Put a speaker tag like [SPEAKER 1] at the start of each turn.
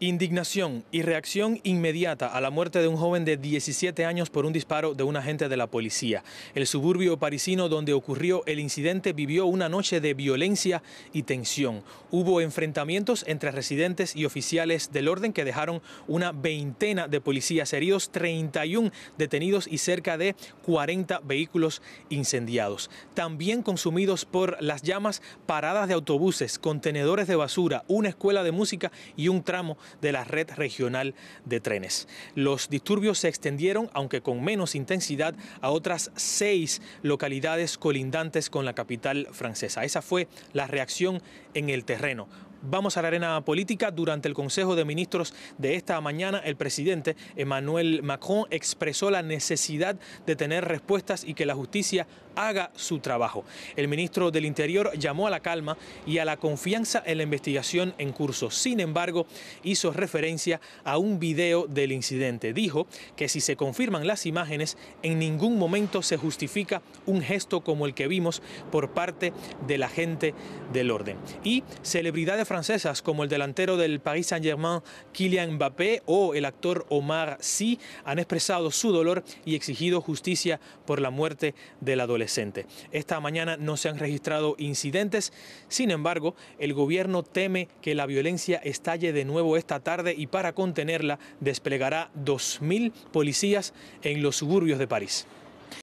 [SPEAKER 1] Indignación y reacción inmediata a la muerte de un joven de 17 años por un disparo de un agente de la policía. El suburbio parisino donde ocurrió el incidente vivió una noche de violencia y tensión. Hubo enfrentamientos entre residentes y oficiales del orden que dejaron una veintena de policías heridos, 31 detenidos y cerca de 40 vehículos incendiados. También consumidos por las llamas paradas de autobuses, contenedores de basura, una escuela de música y un tramo de la red regional de trenes. Los disturbios se extendieron, aunque con menos intensidad, a otras seis localidades colindantes con la capital francesa. Esa fue la reacción en el terreno Vamos a la arena política. Durante el Consejo de Ministros de esta mañana, el presidente Emmanuel Macron expresó la necesidad de tener respuestas y que la justicia haga su trabajo. El ministro del Interior llamó a la calma y a la confianza en la investigación en curso. Sin embargo, hizo referencia a un video del incidente. Dijo que si se confirman las imágenes, en ningún momento se justifica un gesto como el que vimos por parte de la gente del orden. Y celebridades francesas como el delantero del Paris Saint-Germain Kylian Mbappé o el actor Omar Sy han expresado su dolor y exigido justicia por la muerte del adolescente. Esta mañana no se han registrado incidentes, sin embargo, el gobierno teme que la violencia estalle de nuevo esta tarde y para contenerla desplegará 2.000 policías en los suburbios de París.